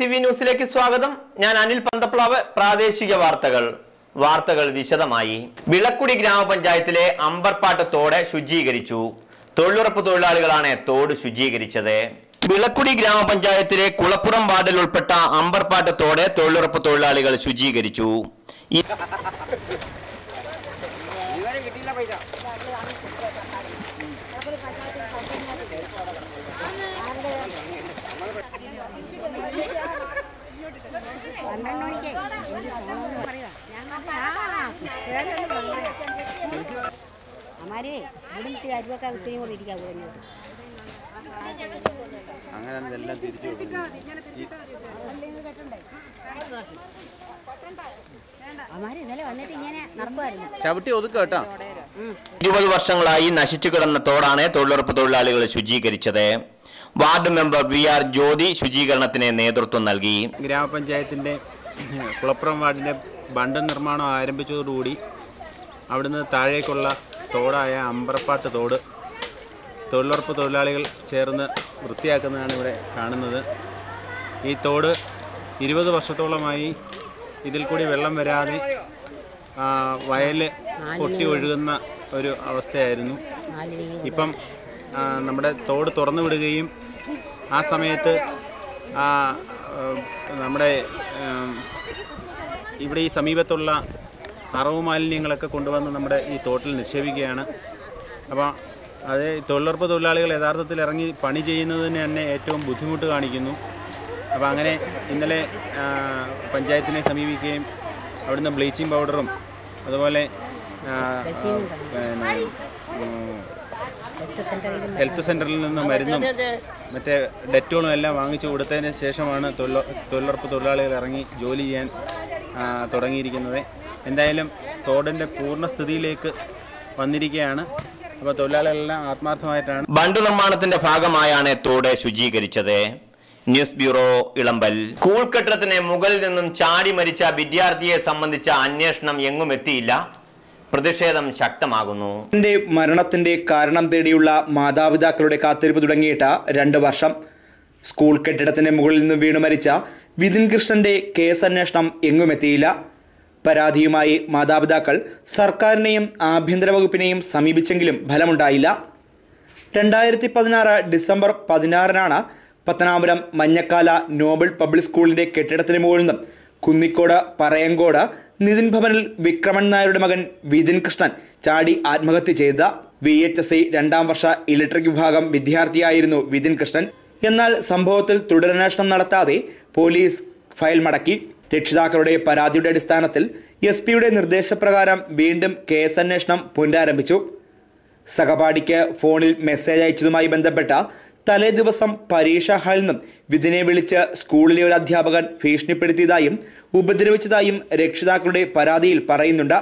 C V ന്യൂസിലേക്ക് സ്വാഗതം ഞാൻ അനിൽ പന്തപ്ലാവ് പ്രാദേശിക വാർത്തകൾ വാർത്തകൾ വിശദമായി വിളക്കുടി ഗ്രാമപഞ്ചായത്തിലെ അമ്പർപ്പാട്ട് തോടെ ശുചീകരിച്ചു തൊഴിലുറപ്പ് തൊഴിലാളികളാണ് തോട് ശുചീകരിച്ചത് വിളക്കുടി ഗ്രാമപഞ്ചായത്തിലെ കുളപ്പുറം വാർഡിൽ ഉൾപ്പെട്ട അമ്പർപ്പാട്ട് തോടെ തൊഴിലുറപ്പ് തൊഴിലാളികൾ ശുചീകരിച്ചു കിട്ടിയില്ല പൈസ അങ്ങനെ എല്ലാം തിരിച്ചു ഇരുപത് വർഷങ്ങളായി നശിച്ചു കിടന്ന തോടാണ് തൊഴിലുറപ്പ് തൊഴിലാളികൾ ശുചീകരിച്ചത് ward member V R Jyothi ശുചീകരണത്തിന് നേതൃത്വം നൽകി ഗ്രാമപഞ്ചായത്തിന്റെ കുളപ്പുറം വാർഡിന്റെ ബണ്ട് നിർമ്മാണം ആരംഭിച്ചതോടുകൂടി അവിടുന്ന് താഴേക്കുള്ള തോടായ അമ്പറപ്പാട്ട് തോട് തൊഴിലുറപ്പ് തൊഴിലാളികൾ ചേർന്ന് വൃത്തിയാക്കുന്നതാണ് ഇവിടെ കാണുന്നത് ഈ തോട് ഇരുപത് വർഷത്തോളമായി ഇതിൽ കൂടി വെള്ളം വരാതെ വയൽ പൊട്ടി ഒഴുകുന്ന ഒരു അവസ്ഥയായിരുന്നു ഇപ്പം നമ്മുടെ തോട് തുറന്നു വിടുകയും ആ സമയത്ത് നമ്മുടെ ഇവിടെ ഈ സമീപത്തുള്ള അറവ് മാലിന്യങ്ങളൊക്കെ കൊണ്ടുവന്ന് നമ്മുടെ ഈ തോട്ടിൽ നിക്ഷേപിക്കുകയാണ് അപ്പോൾ അത് തൊഴിലുറപ്പ് തൊഴിലാളികൾ യഥാർത്ഥത്തിൽ ഇറങ്ങി പണി ചെയ്യുന്നതിന് തന്നെ ഏറ്റവും ബുദ്ധിമുട്ട് കാണിക്കുന്നു അപ്പോൾ അങ്ങനെ ഇന്നലെ പഞ്ചായത്തിനെ സമീപിക്കുകയും അവിടുന്ന് ബ്ലീച്ചിങ് പൗഡറും അതുപോലെ ഹെൽത്ത് സെൻ്ററിൽ നിന്ന് മരുന്നും മറ്റേ ഡെറ്റോളും എല്ലാം വാങ്ങിച്ചു കൊടുത്തതിന് ശേഷമാണ് തൊഴിലുറപ്പ് തൊഴിലാളികൾ ഇറങ്ങി ജോലി ചെയ്യാൻ തുടങ്ങിയിരിക്കുന്നത് എന്തായാലും തോടിൻ്റെ പൂർണ്ണസ്ഥിതിയിലേക്ക് വന്നിരിക്കുകയാണ് അപ്പോൾ തൊഴിലാളികളെല്ലാം ആത്മാർത്ഥമായിട്ടാണ് ബണ്ട് നിർമ്മാണത്തിന്റെ ഭാഗമായാണ് തോട് ശുചീകരിച്ചത് ന്യൂസ് ബ്യൂറോ ഇളമ്പൽ സ്കൂൾ കെട്ടിടത്തിന് മുകളിൽ നിന്നും ചാടി മരിച്ച വിദ്യാർത്ഥിയെ സംബന്ധിച്ച അന്വേഷണം എങ്ങും എത്തിയില്ല പ്രതിഷേധം ശക്തമാകുന്നു മരണത്തിന്റെ കാരണം തേടിയുള്ള മാതാപിതാക്കളുടെ കാത്തിരിപ്പ് തുടങ്ങിയിട്ട് രണ്ട് വർഷം സ്കൂൾ കെട്ടിടത്തിന് മുകളിൽ നിന്ന് വീണു മരിച്ച വിതിൻ കൃഷ്ണന്റെ കേസ് അന്വേഷണം എങ്ങുമെത്തിയില്ല പരാതിയുമായി മാതാപിതാക്കൾ സർക്കാരിനെയും ആഭ്യന്തര വകുപ്പിനെയും സമീപിച്ചെങ്കിലും ഫലമുണ്ടായില്ല രണ്ടായിരത്തി പതിനാറ് ഡിസംബർ പതിനാറിനാണ് പത്തനാപുരം മഞ്ഞക്കാല നോബൽ പബ്ലിക് സ്കൂളിന്റെ കെട്ടിടത്തിന് മുകളിൽ നിന്നും കുന്നിക്കോട് പറയങ്കോട് നിതിൻ ഭവനിൽ വിക്രമൻ നായരുടെ മകൻ വിതിൻ കൃഷ്ണൻ ചാടി ആത്മഹത്യ ചെയ്ത വി എച്ച് എസ് രണ്ടാം വർഷ ഇലക്ട്രിക് വിഭാഗം വിദ്യാർത്ഥിയായിരുന്നു വിതിൻ കൃഷ്ണൻ എന്നാൽ സംഭവത്തിൽ തുടരന്വേഷണം നടത്താതെ പോലീസ് ഫയൽ മടക്കി രക്ഷിതാക്കളുടെ പരാതിയുടെ അടിസ്ഥാനത്തിൽ എസ് പിയുടെ നിർദ്ദേശപ്രകാരം വീണ്ടും കേസന്വേഷണം പുനരാരംഭിച്ചു സഹപാഠിക്ക് ഫോണിൽ മെസ്സേജ് അയച്ചതുമായി ബന്ധപ്പെട്ട തലേ ദിവസം പരീക്ഷാ ഹാളിൽ നിന്നും വിധിനെ വിളിച്ച് സ്കൂളിലെ ഒരു അധ്യാപകൻ ഭീഷണിപ്പെടുത്തിയതായും ഉപദ്രവിച്ചതായും രക്ഷിതാക്കളുടെ പരാതിയിൽ പറയുന്നുണ്ട്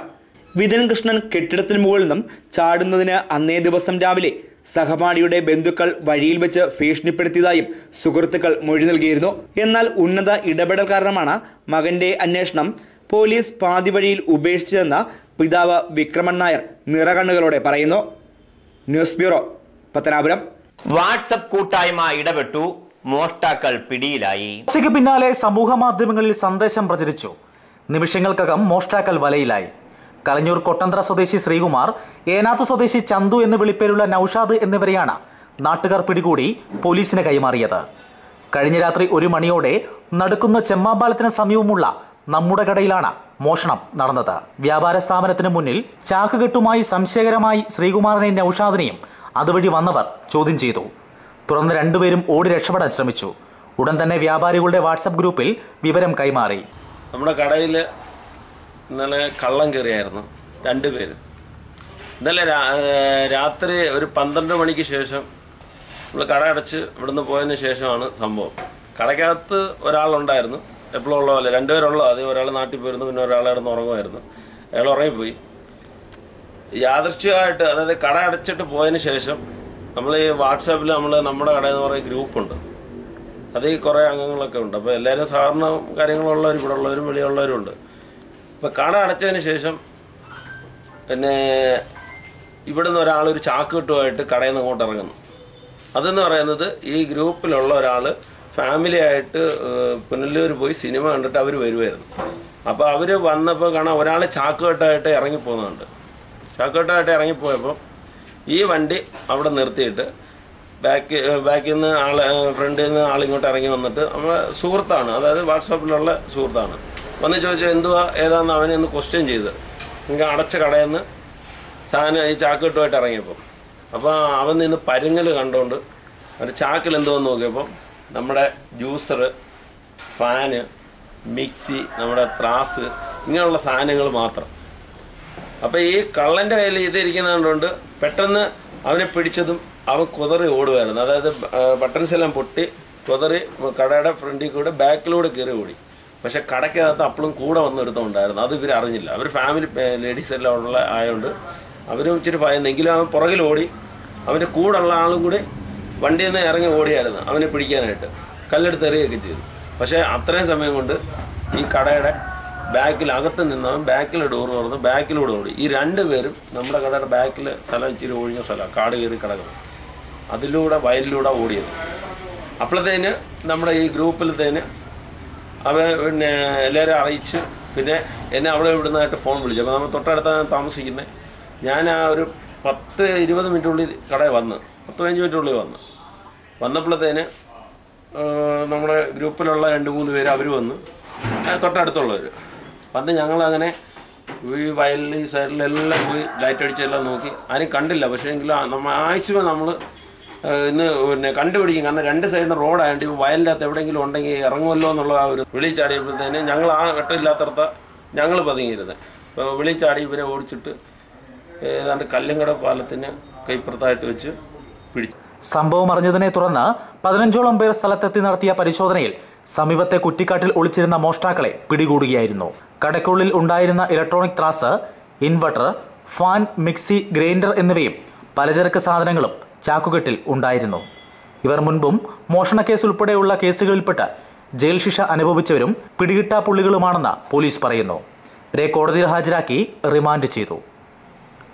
വിതൻ കൃഷ്ണൻ കെട്ടിടത്തിന് മുകളിൽ നിന്നും ചാടുന്നതിന് അന്നേ ദിവസം രാവിലെ സഹപാഠിയുടെ ബന്ധുക്കൾ വഴിയിൽ വെച്ച് ഭീഷണിപ്പെടുത്തിയതായും സുഹൃത്തുക്കൾ മൊഴി നൽകിയിരുന്നു എന്നാൽ ഉന്നത ഇടപെടൽ കാരണമാണ് മകന്റെ അന്വേഷണം പോലീസ് പാതി വഴിയിൽ ഉപേക്ഷിച്ചതെന്ന് പിതാവ് വിക്രമൻ നായർ നിറകണ്ണുകളോടെ പറയുന്നു ന്യൂസ് ബ്യൂറോ പത്തനാപുരം വാട്സപ്പ് കൂട്ടായ്മ ഇടപെട്ടു മോഷ്ടാക്കൾ പിടിയിലായി ഉച്ചയ്ക്ക് പിന്നാലെ സമൂഹ മാധ്യമങ്ങളിൽ സന്ദേശം പ്രചരിച്ചു നിമിഷങ്ങൾക്കകം മോഷ്ടാക്കൾ വലയിലായി കലഞ്ഞൂർ കൊട്ടന്ത്ര സ്വദേശി ശ്രീകുമാർ ഏനാത്ത് സ്വദേശി ചന്തു എന്ന് വിളിപ്പേരുള്ള നൌഷാദ് എന്നിവരെയാണ് നാട്ടുകാർ പിടികൂടി പോലീസിന് കൈമാറിയത് കഴിഞ്ഞ രാത്രി ഒരു മണിയോടെ നടക്കുന്ന ചെമ്മാമ്പാലത്തിന് സമീപമുള്ള നമ്മുടെ കടയിലാണ് മോഷണം നടന്നത് വ്യാപാര സ്ഥാപനത്തിന് മുന്നിൽ ചാക്കുകെട്ടുമായി സംശയകരമായി ശ്രീകുമാറിനെയും നൌഷാദിനെയും അതുവഴി വന്നവർ ചോദ്യം ചെയ്തു തുടർന്ന് രണ്ടുപേരും ഓടി രക്ഷപ്പെടാൻ ശ്രമിച്ചു ഉടൻ തന്നെ വ്യാപാരികളുടെ വാട്സപ്പ് ഗ്രൂപ്പിൽ വിവരം കൈമാറി നമ്മുടെ കടയിൽ ഇന്നലെ കള്ളം കയറിയായിരുന്നു രണ്ടുപേര് ഇന്നലെ രാത്രി ഒരു പന്ത്രണ്ട് മണിക്ക് ശേഷം നമ്മൾ കട അടച്ച് ഇവിടുന്ന് പോയതിന് ശേഷമാണ് സംഭവം കടയ്ക്കകത്ത് ഒരാളുണ്ടായിരുന്നു എപ്പോഴും ഉള്ള പോലെ രണ്ടുപേരുള്ള ആദ്യം ഒരാൾ നാട്ടിൽ പോയിരുന്നു പിന്നെ ഒരാൾ ഇടന്ന് ഉറങ്ങുമായിരുന്നു അയാൾ ഉറങ്ങിപ്പോയി യാദൃശ്ചികമായിട്ട് അതായത് കട അടച്ചിട്ട് പോയതിന് ശേഷം നമ്മൾ ഈ വാട്സാപ്പിൽ നമ്മൾ നമ്മുടെ കട എന്ന് പറയുന്ന ഗ്രൂപ്പുണ്ട് അതിൽ കുറേ അംഗങ്ങളൊക്കെ ഉണ്ട് അപ്പോൾ എല്ലാവരും സാധാരണ കാര്യങ്ങളുള്ളവരും ഇവിടെ ഉള്ളവരും വെളിയുള്ളവരും ഉണ്ട് ഇപ്പം കട അടച്ചതിന് ശേഷം പിന്നെ ഇവിടെ നിന്ന് ചാക്ക് കിട്ടുമായിട്ട് കടയിൽ നിന്ന് അങ്ങോട്ട് ഇറങ്ങുന്നു അതെന്ന് പറയുന്നത് ഈ ഗ്രൂപ്പിലുള്ള ഒരാൾ ഫാമിലി ആയിട്ട് പുനലൂർ പോയി സിനിമ കണ്ടിട്ട് അവർ വരുമായിരുന്നു അപ്പോൾ അവർ വന്നപ്പോൾ കാണാൻ ഒരാൾ കെട്ടായിട്ട് ഇറങ്ങിപ്പോകുന്നുണ്ട് കെട്ടായിട്ട് ഇറങ്ങിപ്പോയപ്പോൾ ഈ വണ്ടി അവിടെ നിർത്തിയിട്ട് ബാക്ക് ബാക്കിൽ നിന്ന് ആൾ ഫ്രണ്ടിൽ നിന്ന് ആളിങ്ങോട്ട് ഇറങ്ങി വന്നിട്ട് നമ്മൾ സുഹൃത്താണ് അതായത് വാട്സാപ്പിലുള്ള സുഹൃത്താണ് വന്ന് ചോദിച്ചാൽ എന്തുവാ ഏതാന്ന് അവനെ ഒന്ന് ക്വസ്റ്റ്യൻ ചെയ്ത് ഇങ്ങനെ അടച്ച കടയെന്ന് സാധനം ഈ ചാക്കിട്ടുമായിട്ട് ഇറങ്ങിയപ്പം അപ്പോൾ അവൻ നിന്ന് പരുങ്ങൽ കണ്ടുകൊണ്ട് ഒരു ചാക്കിൽ എന്തോന്ന് നോക്കിയപ്പം നമ്മുടെ ജ്യൂസർ ഫാന് മിക്സി നമ്മുടെ ത്രാസ് ഇങ്ങനെയുള്ള സാധനങ്ങൾ മാത്രം അപ്പോൾ ഈ കള്ളൻ്റെ കയ്യിൽ ഇതിരിക്കുന്നത് കണ്ടുകൊണ്ട് പെട്ടെന്ന് അവനെ പിടിച്ചതും അവൻ കുതറി ഓടുമായിരുന്നു അതായത് ബട്ടൺസ് എല്ലാം പൊട്ടി കുതറി കടയുടെ ഫ്രണ്ടിൽ കൂടെ ബാക്കിലൂടെ കയറി ഓടി പക്ഷേ കടയ്ക്കകത്ത് അപ്പളും കൂടെ വന്നിടത്തും ഉണ്ടായിരുന്നു അത് ഇവർ അറിഞ്ഞില്ല അവർ ഫാമിലി ലേഡീസ് എല്ലാം ഉള്ള ആയതുകൊണ്ട് അവരും ഇച്ചിരി എങ്കിലും അവൻ പുറകിൽ ഓടി അവൻ്റെ ഉള്ള ആളും കൂടി വണ്ടിയിൽ നിന്ന് ഇറങ്ങി ഓടിയായിരുന്നു അവനെ പിടിക്കാനായിട്ട് കല്ലെടുത്ത് എറിയുകയൊക്കെ ചെയ്തു പക്ഷേ അത്രയും സമയം കൊണ്ട് ഈ കടയുടെ ബാക്കിൽ അകത്ത് നിന്നവൻ ബാക്കിലെ ഡോർ തുറന്ന് ബാക്കിലൂടെ ഓടി ഈ രണ്ട് പേരും നമ്മുടെ കടയുടെ ബാക്കിൽ സ്ഥലം ഇച്ചിരി ഒഴിഞ്ഞ സ്ഥലമാണ് കാട് കയറി കിടക്കണം അതിലൂടെ വയലിലൂടെ ഓടിയത് അപ്പോഴത്തേന് നമ്മുടെ ഈ ഗ്രൂപ്പിലത്തേന് അവ പിന്നെ എല്ലാവരും അറിയിച്ച് പിന്നെ എന്നെ അവിടെ ഇവിടുന്നതായിട്ട് ഫോൺ വിളിച്ചു അപ്പോൾ നമ്മൾ തൊട്ടടുത്താണ് താമസിക്കുന്നത് ഞാൻ ആ ഒരു പത്ത് ഇരുപത് മിനിറ്റുള്ളിൽ കടയിൽ വന്ന് പത്ത് പതിനഞ്ച് മിനിറ്റുള്ളിൽ വന്ന് വന്നപ്പോഴത്തേന് നമ്മുടെ ഗ്രൂപ്പിലുള്ള രണ്ട് മൂന്ന് പേര് അവർ വന്ന് തൊട്ടടുത്തുള്ളവർ വന്ന് ഞങ്ങളങ്ങനെ ഈ വയലിൽ ഈ സൈഡിലെല്ലാം പോയി ലൈറ്റ് അടിച്ചെല്ലാം നോക്കി ആരും കണ്ടില്ല പക്ഷേ എങ്കിലും നമ്മൾ ആഴ്ച നമ്മൾ ഇന്ന് പിന്നെ കണ്ടുപിടിക്കും കാരണം രണ്ട് സൈഡിൽ റോഡായതുകൊണ്ട് ഇപ്പോൾ വയലിനകത്ത് എവിടെയെങ്കിലും ഉണ്ടെങ്കിൽ ഇറങ്ങുമല്ലോ എന്നുള്ള ആ ഒരു വിളിച്ചാടിയപ്പോഴത്തേന് ഞങ്ങൾ ആ വെട്ടമില്ലാത്തടത്ത ഞങ്ങൾ പതുങ്ങിയിരുന്നത് അപ്പോൾ വിളിച്ചാടി ഇവരെ ഓടിച്ചിട്ട് ഏതാണ്ട് കല്ലുങ്കട പാലത്തിന് കൈപ്പുറത്തായിട്ട് വെച്ച് പിടിച്ചു സംഭവം അറിഞ്ഞതിനെ തുടർന്ന് പതിനഞ്ചോളം പേർ സ്ഥലത്തെത്തി നടത്തിയ പരിശോധനയിൽ സമീപത്തെ കുറ്റിക്കാട്ടിൽ ഒളിച്ചിരുന്ന മോഷ്ടാക്കളെ പിടികൂടുകയായിരുന്നു കടക്കുള്ളിൽ ഉണ്ടായിരുന്ന ഇലക്ട്രോണിക് ത്രാസ് ഇൻവെർട്ടർ ഫാൻ മിക്സി ഗ്രൈൻഡർ എന്നിവയും പലചരക്ക് സാധനങ്ങളും ചാക്കുകെട്ടിൽ ഉണ്ടായിരുന്നു ഇവർ മുൻപും മോഷണക്കേസ് ഉൾപ്പെടെയുള്ള കേസുകളിൽപ്പെട്ട ജയിൽ ശിക്ഷ അനുഭവിച്ചവരും പിടികിട്ടാ പുള്ളികളുമാണെന്ന് പോലീസ് പറയുന്നു ഇവരെ കോടതിയിൽ ഹാജരാക്കി റിമാൻഡ് ചെയ്തു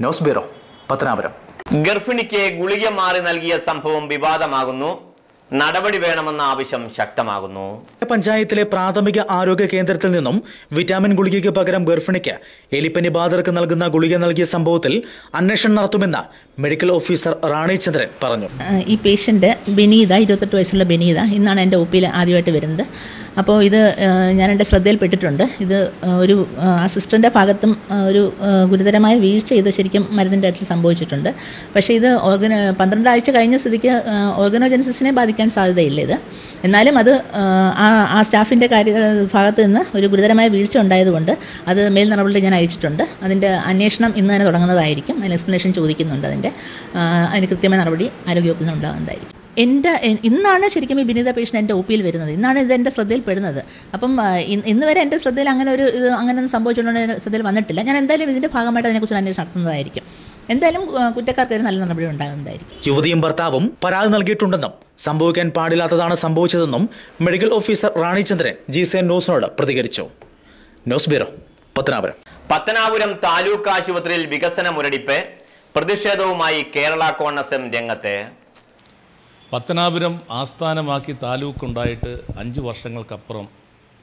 ന്യൂസ് ബ്യൂറോ പത്തനാപുരം ഗർഭിണിക്ക് ഗുളിക മാറി നൽകിയ സംഭവം വിവാദമാകുന്നു നടപടി വേണമെന്ന ആവശ്യം ശക്തമാകുന്നു പഞ്ചായത്തിലെ പ്രാഥമിക ആരോഗ്യ കേന്ദ്രത്തിൽ നിന്നും വിറ്റാമിൻ ഗുളികയ്ക്ക് പകരം ഗർഭിണിക്ക് എലിപ്പനി ബാധകർക്ക് നൽകുന്ന ഗുളിക നൽകിയ സംഭവത്തിൽ അന്വേഷണം നടത്തുമെന്ന് മെഡിക്കൽ ഓഫീസർ റാണിചന്ദ്രൻ പറഞ്ഞു ഈ പേഷ്യന്റ് ബെനീത ഇരുപത്തെട്ട് വയസ്സുള്ള ബെനീത ഇന്നാണ് എൻ്റെ ഒപ്പിയിൽ ആദ്യമായിട്ട് വരുന്നത് അപ്പോൾ ഇത് ഞാൻ എൻ്റെ ശ്രദ്ധയിൽപ്പെട്ടിട്ടുണ്ട് ഇത് ഒരു അസിസ്റ്റൻ്റെ ഭാഗത്തും ഒരു ഗുരുതരമായ വീഴ്ച ഇത് ശരിക്കും മരുന്നിൻ്റെ കാര്യത്തിൽ സംഭവിച്ചിട്ടുണ്ട് പക്ഷേ ഇത് ഓർഗന പന്ത്രണ്ടാഴ്ച കഴിഞ്ഞ സ്ഥിതിക്ക് ഓർഗനോജനസിസിനെ ബാധിക്കാൻ സാധ്യതയില്ല ഇത് എന്നാലും അത് ആ ആ സ്റ്റാഫിൻ്റെ കാര്യ ഭാഗത്ത് നിന്ന് ഒരു ഗുരുതരമായ വീഴ്ച ഉണ്ടായതുകൊണ്ട് അത് മേൽ നടപടി ഞാൻ അയച്ചിട്ടുണ്ട് അതിൻ്റെ അന്വേഷണം ഇന്ന് തന്നെ തുടങ്ങുന്നതായിരിക്കും അതിന് എക്സ്പ്ലനേഷൻ ചോദിക്കുന്നുണ്ട് അതിൻ്റെ അതിന് കൃത്യമായ നടപടി ആരോഗ്യവകുപ്പിൽ നിന്ന് ഉണ്ടാകുന്നതായിരിക്കും എൻ്റെ ഇന്നാണ് ശരിക്കും ഈ ബിനീത പേഷ്യൻ എൻ്റെ ഒ പിയിൽ വരുന്നത് ഇന്നാണ് ഇത് എൻ്റെ ശ്രദ്ധയിൽപ്പെടുന്നത് അപ്പം ഇന്ന് വരെ എൻ്റെ ശ്രദ്ധയിൽ അങ്ങനെ ഒരു ഇത് അങ്ങനെ ഒന്നും സംഭവിച്ചിട്ടുണ്ടോ ശ്രദ്ധയിൽ വന്നിട്ടില്ല ഞാൻ എന്തായാലും ഇതിൻ്റെ ഭാഗമായിട്ട് അതിനെക്കുറിച്ച് അന്വേഷണം നടത്തുന്നതായിരിക്കും എന്തായാലും ഒരു നല്ല നടപടി ഉണ്ടാകുന്നതായിരിക്കും യുവതിയും ഭർത്താവും പരാതി നൽകിയിട്ടുണ്ടെന്നും സംഭവിക്കാൻ പാടില്ലാത്തതാണ് സംഭവിച്ചതെന്നും മെഡിക്കൽ ഓഫീസർ റാണിചന്ദ്രൻ ജി സെൻ ന്യൂസിനോട് പ്രതികരിച്ചു ന്യൂസ് ബ്യൂറോ പത്തനാപുരം പത്തനാപുരം താലൂക്ക് ആശുപത്രിയിൽ വികസന മുരടിപ്പ് പ്രതിഷേധവുമായി കേരള കോൺഗ്രസ് എം രംഗത്ത് പത്തനാപുരം ആസ്ഥാനമാക്കി താലൂക്കുണ്ടായിട്ട് അഞ്ച് വർഷങ്ങൾക്കപ്പുറം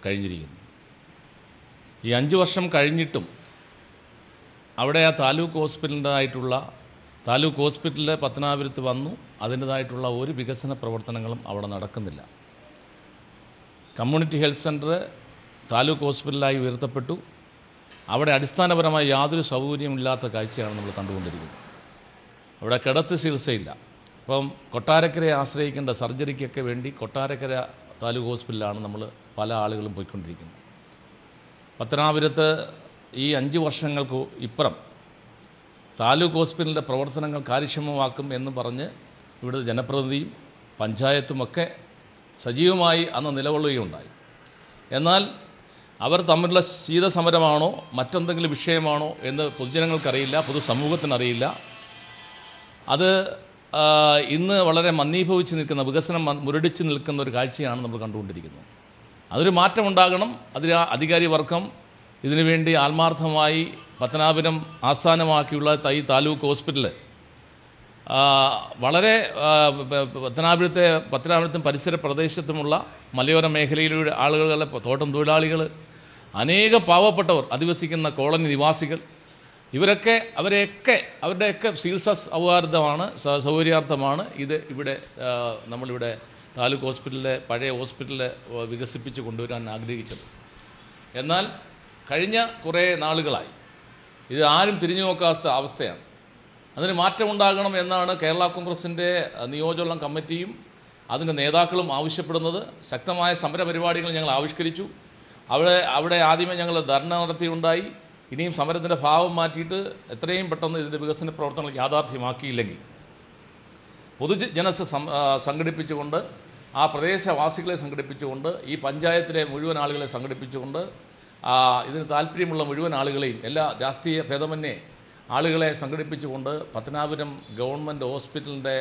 കഴിഞ്ഞിരിക്കുന്നു ഈ അഞ്ച് വർഷം കഴിഞ്ഞിട്ടും അവിടെ ആ താലൂക്ക് ഹോസ്പിറ്റലിൻ്റെതായിട്ടുള്ള താലൂക്ക് ഹോസ്പിറ്റലിൽ പത്തനാപുരത്ത് വന്നു അതിൻ്റേതായിട്ടുള്ള ഒരു വികസന പ്രവർത്തനങ്ങളും അവിടെ നടക്കുന്നില്ല കമ്മ്യൂണിറ്റി ഹെൽത്ത് സെൻറ്റർ താലൂക്ക് ഹോസ്പിറ്റലായി ഉയർത്തപ്പെട്ടു അവിടെ അടിസ്ഥാനപരമായി യാതൊരു സൗകര്യമില്ലാത്ത കാഴ്ചയാണ് നമ്മൾ കണ്ടുകൊണ്ടിരിക്കുന്നത് അവിടെ കിടത്ത് ചികിത്സയില്ല അപ്പം കൊട്ടാരക്കരയെ ആശ്രയിക്കേണ്ട സർജറിക്കൊക്കെ വേണ്ടി കൊട്ടാരക്കര താലൂക്ക് ഹോസ്പിറ്റലിലാണ് നമ്മൾ പല ആളുകളും പോയിക്കൊണ്ടിരിക്കുന്നത് പത്തനാപുരത്ത് ഈ അഞ്ച് വർഷങ്ങൾക്ക് ഇപ്പുറം താലൂക്ക് ഹോസ്പിറ്റലിൻ്റെ പ്രവർത്തനങ്ങൾ കാര്യക്ഷമമാക്കും എന്ന് പറഞ്ഞ് ഇവിടുത്തെ ജനപ്രതിനിധിയും പഞ്ചായത്തുമൊക്കെ സജീവമായി അന്ന് നിലകൊള്ളുകയുണ്ടായി എന്നാൽ അവർ തമ്മിലുള്ള ശീതസമരമാണോ മറ്റെന്തെങ്കിലും വിഷയമാണോ എന്ന് പൊതുജനങ്ങൾക്കറിയില്ല പൊതുസമൂഹത്തിനറിയില്ല അത് ഇന്ന് വളരെ മന്ദീഭവിച്ച് നിൽക്കുന്ന വികസനം മുരടിച്ച് നിൽക്കുന്ന ഒരു കാഴ്ചയാണ് നമ്മൾ കണ്ടുകൊണ്ടിരിക്കുന്നത് അതൊരു മാറ്റം ഉണ്ടാകണം അതിന് അധികാരി വർഗം ഇതിനുവേണ്ടി ആത്മാർത്ഥമായി പത്തനാപുരം ആസ്ഥാനമാക്കിയുള്ള തൈ താലൂക്ക് ഹോസ്പിറ്റൽ വളരെ പത്തനാപുരത്തെ പത്തനാപുരത്തും പരിസര പ്രദേശത്തുമുള്ള മലയോര മേഖലയിലൂടെ ആളുകളെ തോട്ടം തൊഴിലാളികൾ അനേക പാവപ്പെട്ടവർ അധിവസിക്കുന്ന കോളനി നിവാസികൾ ഇവരൊക്കെ അവരെയൊക്കെ അവരുടെയൊക്കെ ചികിത്സ സൗഹാർദ്ദമാണ് സൗകര്യാർത്ഥമാണ് ഇത് ഇവിടെ നമ്മളിവിടെ താലൂക്ക് ഹോസ്പിറ്റലിലെ പഴയ ഹോസ്പിറ്റലിൽ വികസിപ്പിച്ച് കൊണ്ടുവരാൻ ആഗ്രഹിച്ചത് എന്നാൽ കഴിഞ്ഞ കുറേ നാളുകളായി ഇത് ആരും തിരിഞ്ഞു നോക്കാത്ത അവസ്ഥയാണ് അതിന് മാറ്റമുണ്ടാകണം എന്നാണ് കേരള കോൺഗ്രസിൻ്റെ നിയോജകം കമ്മിറ്റിയും അതിൻ്റെ നേതാക്കളും ആവശ്യപ്പെടുന്നത് ശക്തമായ സമരപരിപാടികൾ ഞങ്ങൾ ആവിഷ്കരിച്ചു അവിടെ അവിടെ ആദ്യമേ ഞങ്ങൾ ധർണ നടത്തിയുണ്ടായി ഇനിയും സമരത്തിൻ്റെ ഭാവം മാറ്റിയിട്ട് എത്രയും പെട്ടെന്ന് ഇതിൻ്റെ വികസന പ്രവർത്തനങ്ങൾ യാഥാർത്ഥ്യമാക്കിയില്ലെങ്കിൽ പൊതുജനസ് സംഘടിപ്പിച്ചുകൊണ്ട് ആ പ്രദേശവാസികളെ സംഘടിപ്പിച്ചുകൊണ്ട് ഈ പഞ്ചായത്തിലെ മുഴുവൻ ആളുകളെ സംഘടിപ്പിച്ചുകൊണ്ട് ഇതിന് താല്പര്യമുള്ള മുഴുവൻ ആളുകളെയും എല്ലാ രാഷ്ട്രീയ ഭേദമന്യേ ആളുകളെ സംഘടിപ്പിച്ചുകൊണ്ട് പത്തനാപുരം ഗവൺമെൻറ് ഹോസ്പിറ്റലിൻ്റെ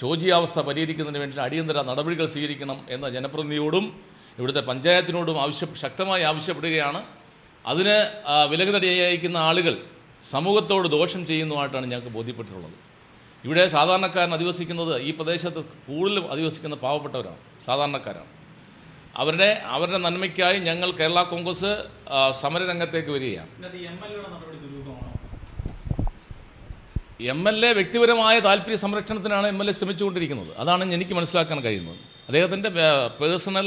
ശോചിയാവസ്ഥ പരിഹരിക്കുന്നതിന് വേണ്ടി അടിയന്തര നടപടികൾ സ്വീകരിക്കണം എന്ന ജനപ്രതിനിധിയോടും ഇവിടുത്തെ പഞ്ചായത്തിനോടും ആവശ്യ ശക്തമായി ആവശ്യപ്പെടുകയാണ് അതിന് വിലകുതടിയായിരിക്കുന്ന ആളുകൾ സമൂഹത്തോട് ദോഷം ചെയ്യുന്നതുമായിട്ടാണ് ഞങ്ങൾക്ക് ബോധ്യപ്പെട്ടിട്ടുള്ളത് ഇവിടെ സാധാരണക്കാരൻ അധിവസിക്കുന്നത് ഈ പ്രദേശത്ത് കൂടുതൽ അധിവസിക്കുന്ന പാവപ്പെട്ടവരാണ് സാധാരണക്കാരാണ് അവരുടെ അവരുടെ നന്മയ്ക്കായി ഞങ്ങൾ കേരള കോൺഗ്രസ് സമരരംഗത്തേക്ക് വരികയാണ് എം എൽ എ വ്യക്തിപരമായ താല്പര്യ സംരക്ഷണത്തിനാണ് എം എൽ എ ശ്രമിച്ചുകൊണ്ടിരിക്കുന്നത് അതാണ് എനിക്ക് മനസ്സിലാക്കാൻ കഴിയുന്നത് അദ്ദേഹത്തിൻ്റെ പേഴ്സണൽ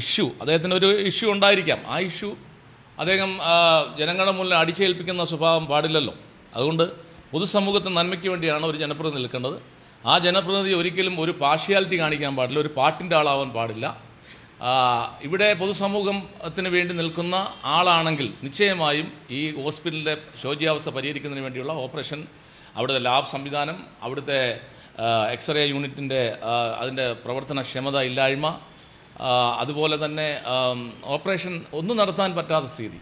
ഇഷ്യൂ അദ്ദേഹത്തിൻ്റെ ഒരു ഇഷ്യൂ ഉണ്ടായിരിക്കാം ആ ഇഷ്യൂ അദ്ദേഹം ജനങ്ങളുടെ മുന്നിൽ അടിച്ചേൽപ്പിക്കുന്ന സ്വഭാവം പാടില്ലല്ലോ അതുകൊണ്ട് പൊതുസമൂഹത്തെ നന്മയ്ക്ക് വേണ്ടിയാണ് ഒരു ജനപ്രതിനിധി നിൽക്കേണ്ടത് ആ ജനപ്രതിനിധി ഒരിക്കലും ഒരു പാർഷ്യാലിറ്റി കാണിക്കാൻ പാടില്ല ഒരു പാട്ടിൻ്റെ ആളാവാൻ പാടില്ല ഇവിടെ പൊതുസമൂഹത്തിന് വേണ്ടി നിൽക്കുന്ന ആളാണെങ്കിൽ നിശ്ചയമായും ഈ ഹോസ്പിറ്റലിൻ്റെ ശോച്യാവസ്ഥ പരിഹരിക്കുന്നതിന് വേണ്ടിയുള്ള ഓപ്പറേഷൻ അവിടുത്തെ ലാബ് സംവിധാനം അവിടുത്തെ എക്സ്റേ യൂണിറ്റിൻ്റെ അതിൻ്റെ പ്രവർത്തനക്ഷമത ഇല്ലായ്മ അതുപോലെ തന്നെ ഓപ്പറേഷൻ ഒന്നും നടത്താൻ പറ്റാത്ത സ്ഥിതി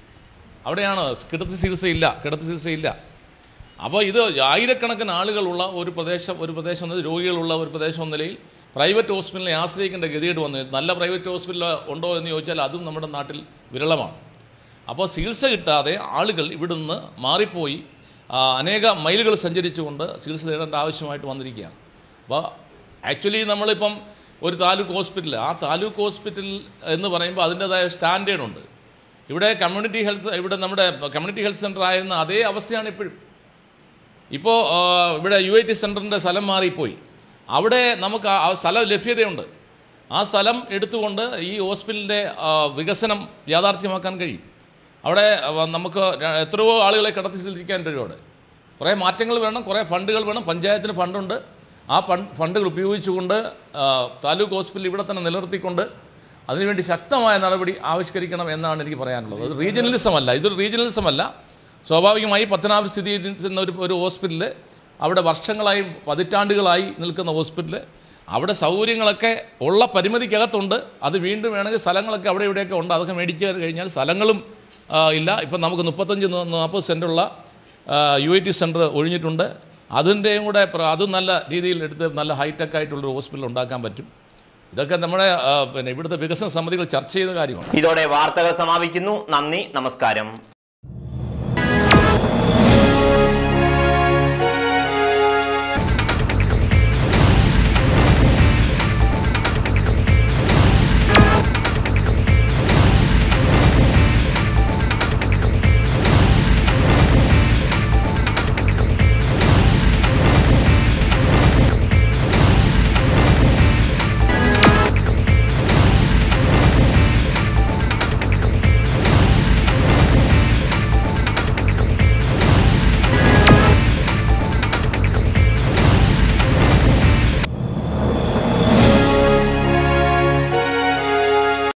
അവിടെയാണ് കിടത്തി ചികിത്സയില്ല കിടത്തി ചികിത്സയില്ല അപ്പോൾ ഇത് ആയിരക്കണക്കിന് ആളുകളുള്ള ഒരു പ്രദേശം ഒരു പ്രദേശം എന്നത് രോഗികളുള്ള ഒരു പ്രദേശം എന്ന നിലയിൽ പ്രൈവറ്റ് ഹോസ്പിറ്റലിനെ ആശ്രയിക്കേണ്ട ഗതികേട് വന്നു നല്ല പ്രൈവറ്റ് ഹോസ്പിറ്റൽ ഉണ്ടോ എന്ന് ചോദിച്ചാൽ അതും നമ്മുടെ നാട്ടിൽ വിരളമാണ് അപ്പോൾ ചികിത്സ കിട്ടാതെ ആളുകൾ ഇവിടുന്ന് മാറിപ്പോയി അനേക മൈലുകൾ സഞ്ചരിച്ചുകൊണ്ട് ചികിത്സ തേടേണ്ട ആവശ്യമായിട്ട് വന്നിരിക്കുകയാണ് അപ്പോൾ ആക്ച്വലി നമ്മളിപ്പം ഒരു താലൂക്ക് ഹോസ്പിറ്റൽ ആ താലൂക്ക് ഹോസ്പിറ്റൽ എന്ന് പറയുമ്പോൾ അതിൻ്റേതായ സ്റ്റാൻഡേർഡുണ്ട് ഇവിടെ കമ്മ്യൂണിറ്റി ഹെൽത്ത് ഇവിടെ നമ്മുടെ കമ്മ്യൂണിറ്റി ഹെൽത്ത് സെൻ്റർ ആയിരുന്ന അതേ അവസ്ഥയാണ് ഇപ്പോഴും ഇപ്പോൾ ഇവിടെ യു ഐ ടി സെൻറ്ററിൻ്റെ സ്ഥലം മാറിപ്പോയി അവിടെ നമുക്ക് ആ സ്ഥലം ലഭ്യതയുണ്ട് ആ സ്ഥലം എടുത്തുകൊണ്ട് ഈ ഹോസ്പിറ്റലിൻ്റെ വികസനം യാഥാർത്ഥ്യമാക്കാൻ കഴിയും അവിടെ നമുക്ക് എത്രയോ ആളുകളെ കിടത്തി ചിന്തിക്കാൻ കഴിയും അവിടെ കുറേ മാറ്റങ്ങൾ വേണം കുറേ ഫണ്ടുകൾ വേണം പഞ്ചായത്തിന് ഫണ്ടുണ്ട് ആ ഫണ്ടുകൾ ഉപയോഗിച്ചുകൊണ്ട് താലൂക്ക് ഹോസ്പിറ്റൽ ഇവിടെ തന്നെ നിലനിർത്തിക്കൊണ്ട് അതിനുവേണ്ടി ശക്തമായ നടപടി ആവിഷ്കരിക്കണം എന്നാണ് എനിക്ക് പറയാനുള്ളത് അത് റീജിയണലിസം അല്ല ഇതൊരു റീജിയണലിസം അല്ല സ്വാഭാവികമായി പത്തനാപുരം സ്ഥിതി ചെയ്യുന്ന ഒരു ഒരു ഹോസ്പിറ്റൽ അവിടെ വർഷങ്ങളായി പതിറ്റാണ്ടുകളായി നിൽക്കുന്ന ഹോസ്പിറ്റൽ അവിടെ സൗകര്യങ്ങളൊക്കെ ഉള്ള പരിമിതിക്കകത്തുണ്ട് അത് വീണ്ടും വേണമെങ്കിൽ സ്ഥലങ്ങളൊക്കെ അവിടെ ഇവിടെയൊക്കെ ഉണ്ട് അതൊക്കെ മേടിച്ചു കഴിഞ്ഞാൽ സ്ഥലങ്ങളും ഇല്ല ഇപ്പം നമുക്ക് മുപ്പത്തഞ്ച് നാൽപ്പത് സെൻറ്റുള്ള യു ഐ ടി സെൻറ്റർ ഒഴിഞ്ഞിട്ടുണ്ട് അതിൻ്റെയും കൂടെ അത് നല്ല രീതിയിൽ എടുത്ത് നല്ല ഹൈടെക് ആയിട്ടുള്ളൊരു ഹോസ്പിറ്റൽ ഉണ്ടാക്കാൻ പറ്റും ഇതൊക്കെ നമ്മുടെ പിന്നെ ഇവിടുത്തെ വികസന സമിതികൾ ചർച്ച ചെയ്ത കാര്യമാണ് ഇതോടെ വാർത്തകൾ സമാപിക്കുന്നു നന്ദി നമസ്കാരം